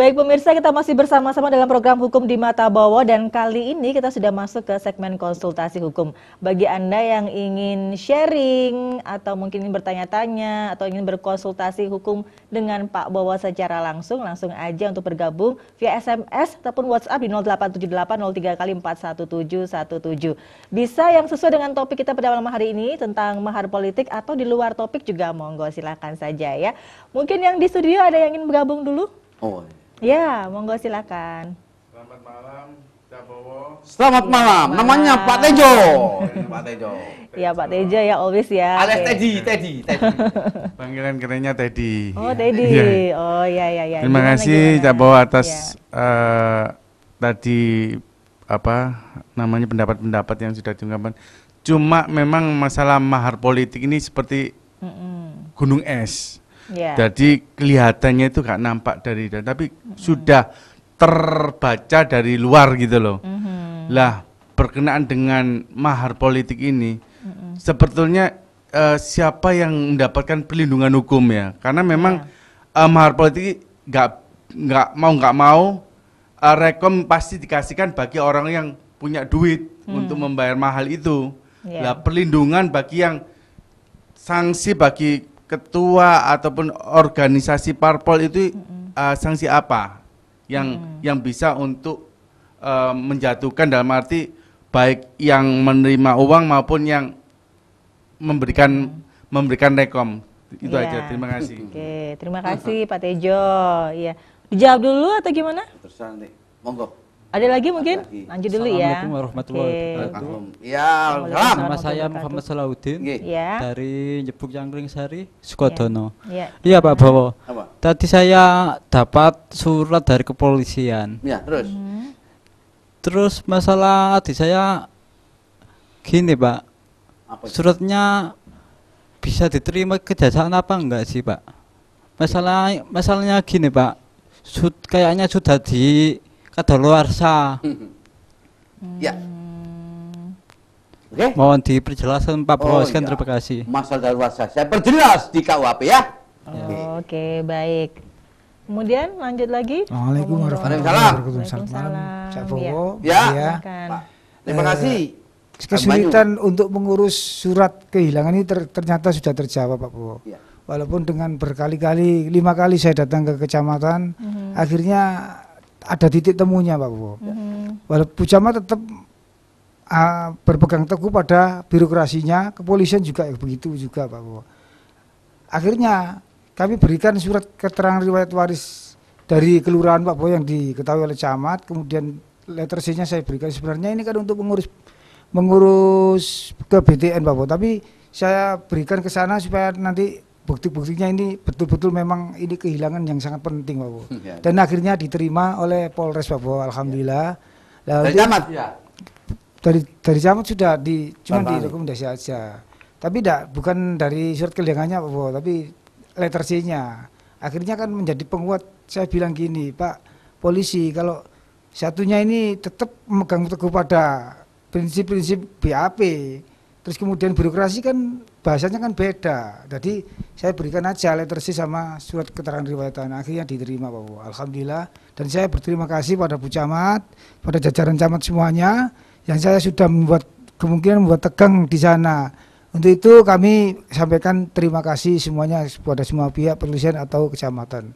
Baik pemirsa, kita masih bersama-sama dalam program Hukum di Mata Bawa dan kali ini kita sudah masuk ke segmen konsultasi hukum. Bagi Anda yang ingin sharing atau mungkin ingin bertanya-tanya atau ingin berkonsultasi hukum dengan Pak Bawa secara langsung, langsung aja untuk bergabung via SMS ataupun WhatsApp di 087803 kali 41717. Bisa yang sesuai dengan topik kita pada malam hari ini tentang mahar politik atau di luar topik juga monggo silakan saja ya. Mungkin yang di studio ada yang ingin bergabung dulu? Oh. Ya, monggo silakan. Selamat malam. Bowo. Selamat malam. malam. Namanya Pak Tejo. Pak Tejo. Iya Pak Tejo ya always ya. Alias Teddy, Teddy, Teddy. Panggilan kerennya Teddy. Oh iya. Teddy. Ya. Oh ya ya ya. Terima gimana, kasih Pak Bowo atas ya. uh, tadi apa namanya pendapat-pendapat yang sudah diungkapkan. Cuma memang masalah mahar politik ini seperti mm -mm. gunung es. Yeah. Jadi kelihatannya itu gak nampak dari dan tapi mm -hmm. sudah terbaca dari luar gitu loh. Mm -hmm. Lah berkenaan dengan mahar politik ini, mm -hmm. sebetulnya uh, siapa yang mendapatkan perlindungan hukum ya? Karena memang yeah. uh, mahar politik nggak nggak mau nggak mau uh, rekom pasti dikasihkan bagi orang yang punya duit mm. untuk membayar mahal itu. Yeah. Lah perlindungan bagi yang sanksi bagi ketua ataupun organisasi parpol itu uh, sanksi apa yang hmm yang bisa untuk uh, menjatuhkan dalam arti baik yang menerima uang maupun yang memberikan hmm memberikan rekom itu ya. aja terima kasih. Oke okay. terima kasih Pak Tejo. ya dijawab dulu atau gimana? Terserah monggo. Ada lagi mungkin? Lanjut dulu ya. Assalamualaikum warahmatullahi wabarakatuh. Ya, salam. Nama saya Muhammad Salahuddin ya. dari Jepuk Jangkring Sari, Sukodono. Ya. Ya. Iya, Pak Bowo. Tadi saya dapat surat dari kepolisian. Iya, terus. Hmm. Terus masalah di saya gini, Pak. Suratnya bisa diterima kejaksaan apa enggak sih, Pak? Masalah masalahnya gini, Pak. kayaknya sudah di kadaluarsa. Hmm. Ya. Oke. Mohon diperjelasan Pak Bro, oh, iya. terima kasih. Masalah kadaluarsa saya perjelas di KUHP ya. ya. Oke, okay. baik. Kemudian lanjut lagi. Waalaikumsalam. warahmatullahi wabarakatuh. Iya, ya. Pak Prabowo. Ya. ya. Terima eh, kasih. Eh, kesulitan Banyu. untuk mengurus surat kehilangan ini ter ternyata sudah terjawab Pak Prabowo. Ya. Walaupun dengan berkali-kali, lima kali saya datang ke kecamatan, mm -hmm. akhirnya ada titik temunya Pak Bowo. Mm-hmm. Walaupun Bujama tetap uh, ah, berpegang teguh pada birokrasinya, kepolisian juga ya begitu juga Pak Bowo. Akhirnya kami berikan surat keterangan riwayat waris dari kelurahan Pak Bowo yang diketahui oleh camat, kemudian letter C-nya saya berikan sebenarnya ini kan untuk mengurus mengurus ke BTN Pak Bowo, tapi saya berikan ke sana supaya nanti bukti-buktinya ini betul-betul memang ini kehilangan yang sangat penting Pak Bu. Hmm, ya. Dan akhirnya diterima oleh Polres Pak Bu, alhamdulillah. Ya. Lalu dari camat? Ya. Dari dari camat sudah di cuma di rekomendasi aja. Tapi tidak bukan dari surat kehilangannya Pak Bu, tapi letter C-nya. Akhirnya kan menjadi penguat saya bilang gini, Pak, polisi kalau satunya ini tetap memegang teguh pada prinsip-prinsip BAP Terus kemudian birokrasi kan bahasanya kan beda. Jadi saya berikan aja letter C sama surat keterangan riwayat tanah akhirnya diterima Pak Alhamdulillah dan saya berterima kasih pada Bu Camat, pada jajaran Camat semuanya yang saya sudah membuat kemungkinan membuat tegang di sana. Untuk itu kami sampaikan terima kasih semuanya kepada semua pihak perlisian atau kecamatan.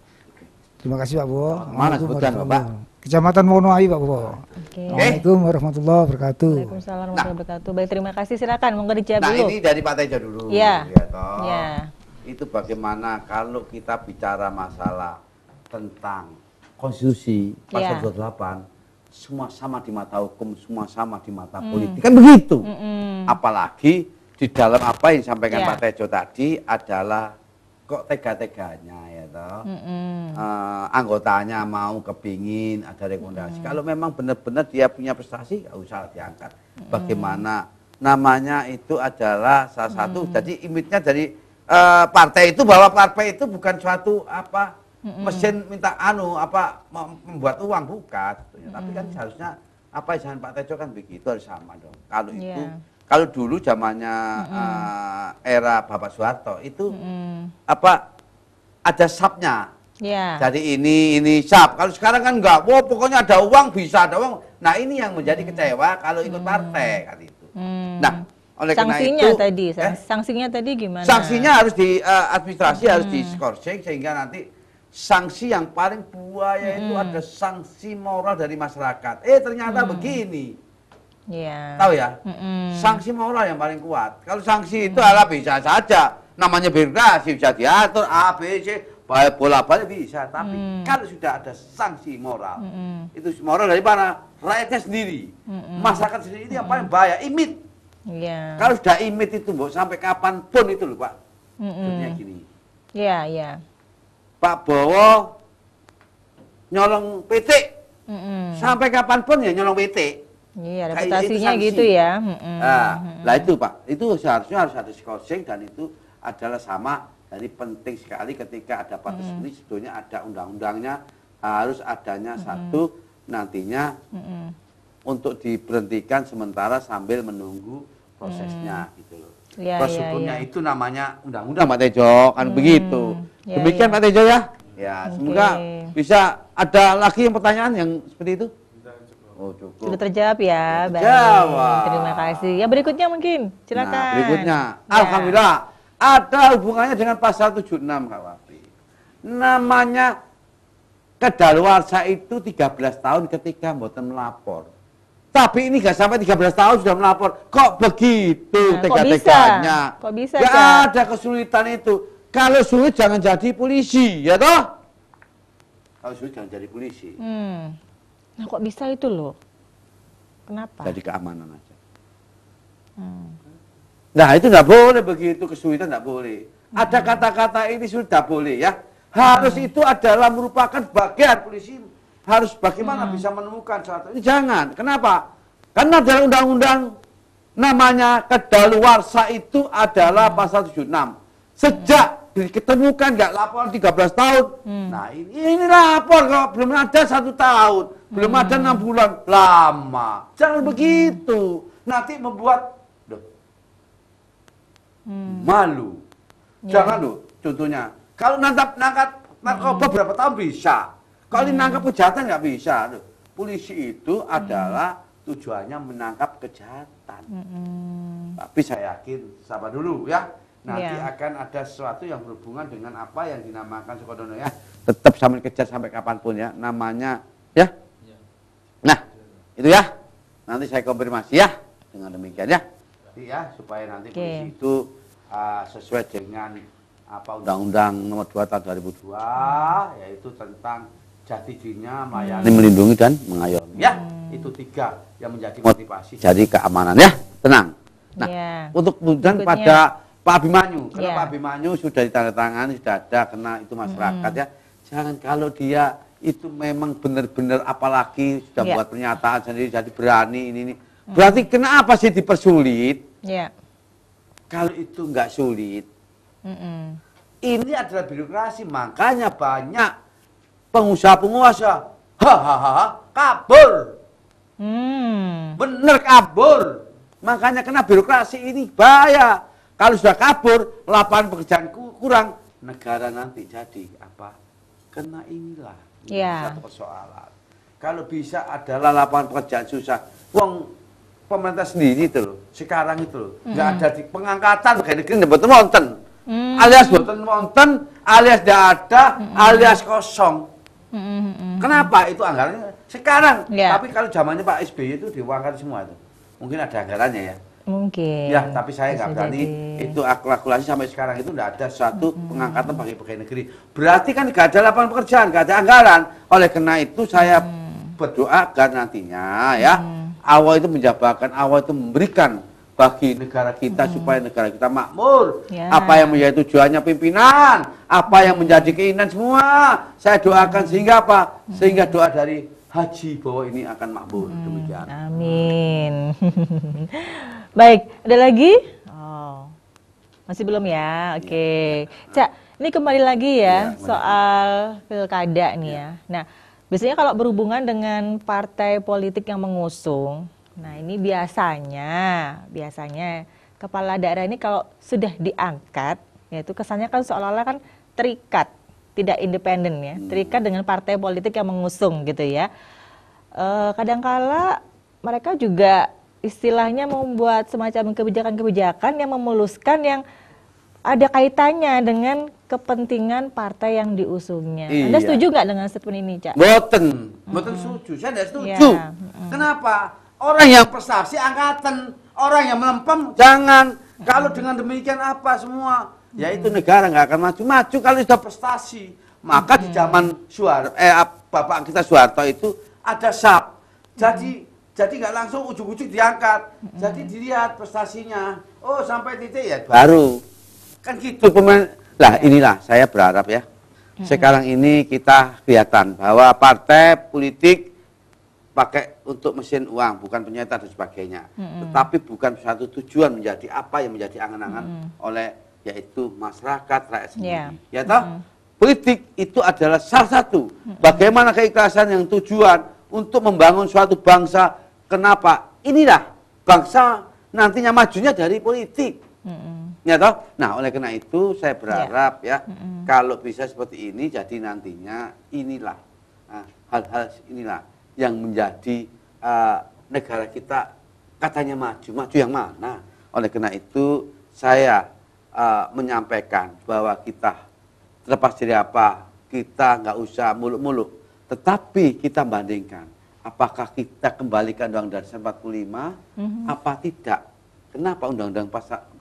Terima kasih Pak Bu. Mana sebutan Bapak? Kecamatan Wonoayu Pak Bowo. Okay. Assalamualaikum warahmatullahi wabarakatuh. Waalaikumsalam warahmatullahi nah. wabarakatuh. Baik, terima kasih. Silakan monggo dijawab nah, dulu. Nah, ini dari Pak Tejo dulu. Iya. Iya, ya. Itu bagaimana kalau kita bicara masalah tentang konstitusi pasal ya. 28 semua sama di mata hukum, semua sama di mata hmm. politik. Kan begitu. Hmm -mm. Apalagi di dalam apa yang disampaikan ya. Pak Tejo tadi adalah kok tega-teganya ya toh mm -hmm. uh, anggotanya mau kepingin ada rekomendasi mm -hmm. kalau memang benar-benar dia punya prestasi gak usah diangkat mm -hmm. bagaimana namanya itu adalah salah satu mm -hmm. jadi imitnya dari uh, partai itu bahwa partai itu bukan suatu apa mm -hmm. mesin minta anu apa membuat uang bukan mm -hmm. tapi kan seharusnya apa jangan Pak Tejo kan begitu harus sama dong kalau yeah. itu kalau dulu zamannya mm. uh, era Bapak Soeharto itu mm. apa ada sapnya Yeah. Jadi ini ini sap. Kalau sekarang kan enggak. wow, pokoknya ada uang bisa ada uang. Nah, ini yang menjadi mm. kecewa kalau ikut mm. partai kan itu. Mm. Nah, oleh sanksinya karena itu tadi eh, sanksinya tadi gimana? Sanksinya harus di uh, administrasi mm. harus di scoring sehingga nanti sanksi yang paling buaya mm. itu ada sanksi moral dari masyarakat. Eh, ternyata mm. begini Yeah. Tahu ya? Mm-mm. Sanksi moral yang paling kuat. Kalau sanksi itu mm. ala bisa saja. Namanya birokrasi bisa diatur A, B, C, baik bola balik bisa. Tapi mm. kalau sudah ada sanksi moral, Mm-mm. itu moral dari mana? Rakyatnya sendiri, Mm-mm. masyarakat sendiri itu yang paling bahaya. Imit. Yeah. Kalau sudah imit itu, bu, sampai kapanpun itu loh pak. mm Dunia gini. Iya, yeah, iya. Yeah. Pak Bowo nyolong PT. Mm -mm. Sampai kapanpun ya nyolong PT. Iya, reputasinya gitu ya. Mm-hmm. Nah, nah itu Pak, itu seharusnya harus ada skorsing dan itu adalah sama. Jadi penting sekali ketika ada partai mm-hmm. ini sebetulnya ada undang-undangnya harus adanya mm-hmm. satu nantinya mm-hmm. untuk diberhentikan sementara sambil menunggu prosesnya mm-hmm. gitu loh. Iya, ya, Proses ya, ya. itu namanya undang-undang Pak Tejo kan mm-hmm. begitu. Ya, Demikian ya. Pak Tejo ya. Ya, okay. semoga bisa ada lagi yang pertanyaan yang seperti itu. Oh, cukup. Sudah terjawab ya. Terjawab. Terima kasih. Ya berikutnya mungkin nah, silakan. Nah, berikutnya. Ya. Alhamdulillah ada hubungannya dengan pasal 76 Kak Wapi. Namanya kedaluarsa itu 13 tahun ketika mboten melapor. Tapi ini gak sampai 13 tahun sudah melapor. Kok begitu nah, tega-teganya? Kok bisa? Gak ada kesulitan itu. Kalau sulit jangan jadi polisi, ya toh? Kalau sulit jangan jadi polisi. Hmm. Nah kok bisa itu loh? Kenapa? Jadi keamanan aja. Hmm. Nah itu nggak boleh begitu kesulitan nggak boleh. Hmm. Ada kata-kata ini sudah boleh ya. Harus hmm. itu adalah merupakan bagian polisi harus bagaimana hmm. bisa menemukan satu ini jangan. Kenapa? Karena dalam undang-undang namanya kedaluarsa itu adalah hmm. pasal 76. Sejak hmm diketemukan nggak laporan 13 tahun. Hmm. Nah ini, ini lapor kalau belum ada satu tahun belum hmm. ada enam bulan lama jangan hmm. begitu nanti membuat hmm. malu yeah. jangan loh contohnya kalau nangkap nangkap narkoba hmm. berapa tahun bisa kalau hmm. nangkap kejahatan nggak bisa loh. polisi itu hmm. adalah tujuannya menangkap kejahatan hmm. tapi saya yakin sabar dulu ya nanti yeah. akan ada sesuatu yang berhubungan dengan apa yang dinamakan Sukodono ya tetap sambil kejar sampai kapanpun ya namanya ya itu ya. Nanti saya konfirmasi ya dengan demikian ya. Ya, supaya nanti okay. polisi itu uh, sesuai dengan apa undang-undang nomor 2 tahun 2002 hmm. yaitu tentang jati dirinya melayani hmm. melindungi dan mengayomi ya hmm. itu tiga yang menjadi motivasi jadi keamanan ya tenang nah yeah. untuk kemudian pada Pak Abimanyu karena yeah. Pak Abimanyu sudah ditandatangani sudah ada kena itu masyarakat hmm. ya jangan kalau dia itu memang benar-benar apalagi sudah yeah. buat pernyataan sendiri jadi berani ini ini. Berarti kenapa sih dipersulit? Yeah. Kalau itu nggak sulit. Mm -mm. Ini adalah birokrasi, makanya banyak pengusaha-penguasa hahaha kabur. mm. Bener kabur. Makanya kena birokrasi ini bahaya. Kalau sudah kabur, lapangan pekerjaan kurang, negara nanti jadi apa? Kena inilah yeah. satu persoalan. Kalau bisa adalah lapangan pekerjaan susah. Wong pemerintah sendiri itu loh, sekarang itu loh, hmm. nggak mm. ada di pengangkatan kayak negeri betul monten, mm. alias betul monten, alias tidak ada, mm. alias kosong. Mm. Kenapa itu anggarannya sekarang? Yeah. Tapi kalau zamannya Pak SBY itu diuangkan semua itu, mungkin ada anggarannya ya. Mungkin. Ya, tapi saya nggak berani. Itu akulakulasi sampai sekarang itu nggak ada satu hmm. pengangkatan bagi pegawai negeri. Berarti kan nggak ada lapangan pekerjaan, nggak ada anggaran. Oleh karena itu saya hmm. agar nantinya ya, awal mm. itu menjabarkan, awal itu memberikan bagi negara kita hmm. supaya negara kita makmur. Ya. Apa yang menjadi tujuannya pimpinan, apa yang menjadi keinginan semua. Saya doakan hmm. sehingga apa? Mm. Sehingga doa dari haji bahwa ini akan makmur. Hmm. Demikian. Amin. Baik, ada lagi? Oh. Masih belum ya? Iya, Oke. Okay. Iya, iya. Cak, ini kembali lagi ya, ya soal pilkada nih ya. ya. Nah, biasanya kalau berhubungan dengan partai politik yang mengusung, nah ini biasanya, biasanya kepala daerah ini kalau sudah diangkat, yaitu kesannya kan seolah-olah kan terikat, tidak independen ya, hmm. terikat dengan partai politik yang mengusung gitu ya. E, kadangkala mereka juga istilahnya membuat semacam kebijakan-kebijakan yang memuluskan yang ada kaitannya dengan kepentingan partai yang diusungnya. Iya. Anda setuju nggak dengan statement ini, Cak? Boten, boten mm setuju. Saya tidak setuju. Yeah. Kenapa? Orang yang prestasi angkatan, orang yang melempem jangan. Kalau dengan demikian apa semua? Mm -hmm. Yaitu negara nggak akan maju. Maju kalau sudah prestasi. Maka di zaman suara eh, bapak kita Soeharto itu ada SAP. Jadi jadi nggak langsung ujung-ujung diangkat. Hmm. Jadi dilihat prestasinya. Oh sampai titik ya baru. Kan gitu pemain. Lah inilah saya berharap ya. Sekarang ini kita kelihatan bahwa partai politik pakai untuk mesin uang, bukan penyeta dan sebagainya. Hmm. Tetapi bukan suatu tujuan menjadi apa yang menjadi angan-angan hmm. oleh yaitu masyarakat rakyat sendiri. Yeah. Ya toh hmm. politik itu adalah salah satu bagaimana keikhlasan yang tujuan untuk membangun suatu bangsa Kenapa? Inilah bangsa nantinya majunya dari politik. Mm-hmm. Ya toh? Nah, oleh karena itu saya berharap yeah. ya mm-hmm. kalau bisa seperti ini jadi nantinya inilah nah, hal-hal inilah yang menjadi uh, negara kita katanya maju, maju yang mana? Oleh karena itu saya uh, menyampaikan bahwa kita terlepas dari apa kita nggak usah muluk-muluk, tetapi kita bandingkan apakah kita kembalikan Undang-Undang Dasar 45 mm-hmm. apa tidak? Kenapa Undang-Undang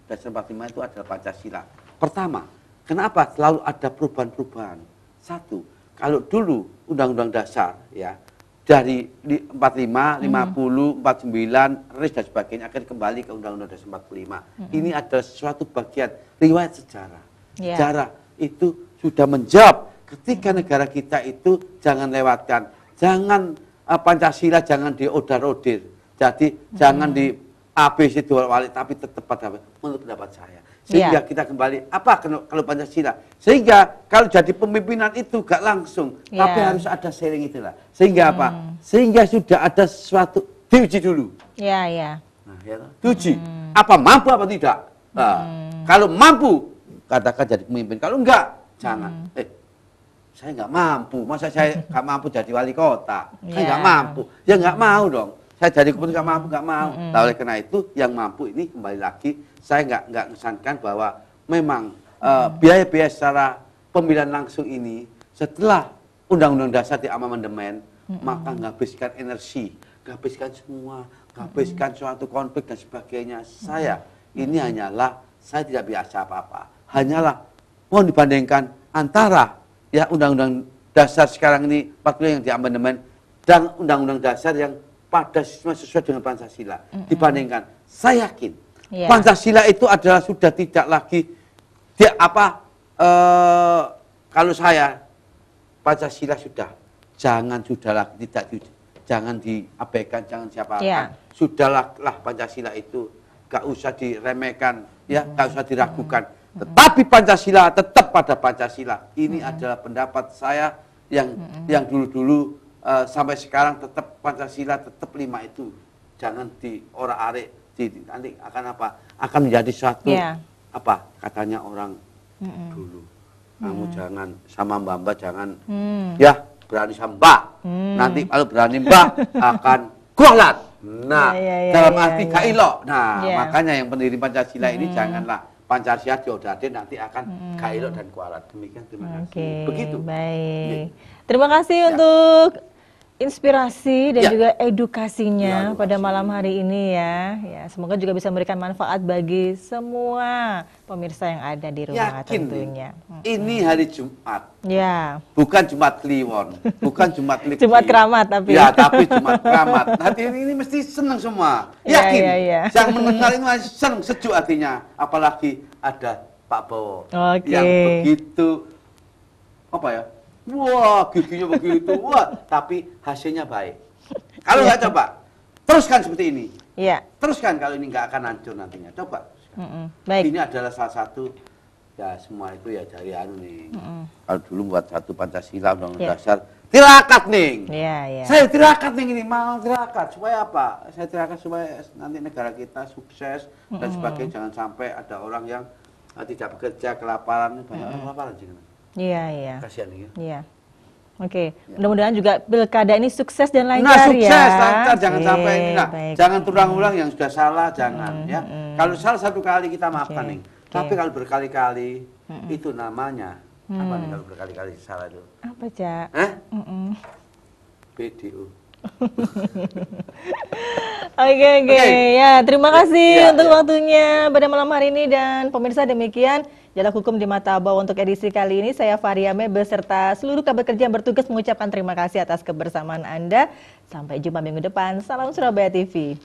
Dasar 45 itu adalah Pancasila? Pertama, kenapa selalu ada perubahan-perubahan? Satu, kalau dulu Undang-Undang Dasar ya dari 45, mm-hmm. 50, 49, RIS dan sebagainya akan kembali ke Undang-Undang Dasar 45. Mm-hmm. Ini adalah suatu bagian riwayat sejarah. Yeah. Sejarah itu sudah menjawab ketika mm-hmm. negara kita itu jangan lewatkan, jangan Eh, Pancasila jangan diodar-odir. Jadi hmm. jangan di ABC dua wali tapi tetap pada menurut pendapat saya. Sehingga yeah. kita kembali apa kalau Pancasila. Sehingga kalau jadi pemimpinan itu gak langsung, yeah. tapi harus ada sering itulah. Sehingga hmm. apa? Sehingga sudah ada suatu diuji dulu. Iya, yeah, iya. Nah, ya diuji. Hmm. Apa mampu apa tidak? Nah, hmm. kalau mampu katakan jadi pemimpin. Kalau enggak, jangan. Hmm. Eh, saya nggak mampu, masa saya nggak mampu jadi wali kota, saya iya. nggak mampu, ya nggak mau dong. Saya jadi gubernur nggak mampu, nggak mau. Mm -hmm. oleh karena itu yang mampu ini kembali lagi saya nggak nggak kesankan bahwa memang eh, biaya-biaya mm -hmm. uh, secara pemilihan langsung ini setelah Undang-Undang Dasar di amandemen mm -hmm. maka menghabiskan energi, menghabiskan semua, menghabiskan mm -hmm. suatu konflik dan sebagainya. Mm -hmm. Saya ini hanyalah saya tidak biasa apa-apa, hanyalah mohon dibandingkan antara ya undang-undang dasar sekarang ini patutnya yang diamandemen dan undang-undang dasar yang pada sesuai dengan Pancasila mm -hmm. dibandingkan saya yakin yeah. Pancasila itu adalah sudah tidak lagi dia apa eh kalau saya Pancasila sudah jangan sudah lagi tidak jangan diabaikan jangan siapa yeah. sudahlah lah Pancasila itu gak usah diremehkan ya mm -hmm. gak usah diragukan mm -hmm tetapi Pancasila tetap pada Pancasila. Ini adalah pendapat saya yang yang dulu-dulu uh, sampai sekarang tetap Pancasila tetap lima itu jangan diorak-arik di, nanti akan apa akan menjadi satu yeah. apa katanya orang -hmm. dulu kamu mm. jangan sama mbak mbak jangan mm. ya berani sama mbak mm. nanti kalau berani mbak akan kualat nah yeah, yeah, yeah, dalam yeah, arti yeah. Iya. kailo nah yeah. makanya yang pendiri pancasila mm. ini janganlah Pancarsia Diodaden nanti akan hmm. kailo dan Kualat. Demikian terima kasih. Begitu. Baik. Ya. Terima kasih ya. untuk inspirasi dan ya. juga edukasinya ya, pada malam hari ini ya. Ya, semoga juga bisa memberikan manfaat bagi semua pemirsa yang ada di rumah Yakin, tentunya. Hmm. Ini hari Jumat. Ya. Bukan Jumat Kliwon, bukan Jumat Kliwon. Jumat keramat tapi. Ya, tapi Jumat keramat. Hati ini, ini mesti senang semua. Ya, Yakin. Ya, ya, ya. Yang mendengar ini masih senang sejuk hatinya, apalagi ada Pak Bowo okay. yang begitu apa ya? Wah, giginya begitu. Wah, tapi hasilnya baik. Kalau iya. nggak coba, teruskan seperti ini. Iya. Teruskan kalau ini nggak akan hancur nantinya. Coba. Mm -mm. Baik. Ini adalah salah satu ya semua itu ya dari anu nih. Mm Kalau dulu buat satu Pancasila undang yeah. Dasar tirakat nih. Iya, iya. Saya tirakat nih ini, mau tirakat supaya apa? Saya tirakat supaya nanti negara kita sukses dan sebagainya. Jangan sampai ada orang yang eh, tidak bekerja kelaparan, banyak mm -hmm. orang kelaparan sih. Iya, iya. Kasihan ya. Iya. Oke, okay. mudah-mudahan juga pilkada ini sukses dan nah, lancar nah, sukses, ya. lancar, jangan Oke, sampai nah, jangan terulang ulang hmm. yang sudah salah, jangan hmm, ya. Hmm. Kalau salah satu kali kita maafkan okay. nih, okay. tapi kalau berkali-kali hmm. itu namanya hmm. apa nih hmm. kalau berkali-kali salah itu? Apa cak? Hah? Hmm. PDU. Oke oke ya terima kasih ya, untuk ya. waktunya pada malam hari ini dan pemirsa demikian Jalak Hukum di Mata Abau untuk edisi kali ini saya Fariame beserta seluruh kabar kerja yang bertugas mengucapkan terima kasih atas kebersamaan Anda. Sampai jumpa minggu depan. Salam Surabaya TV.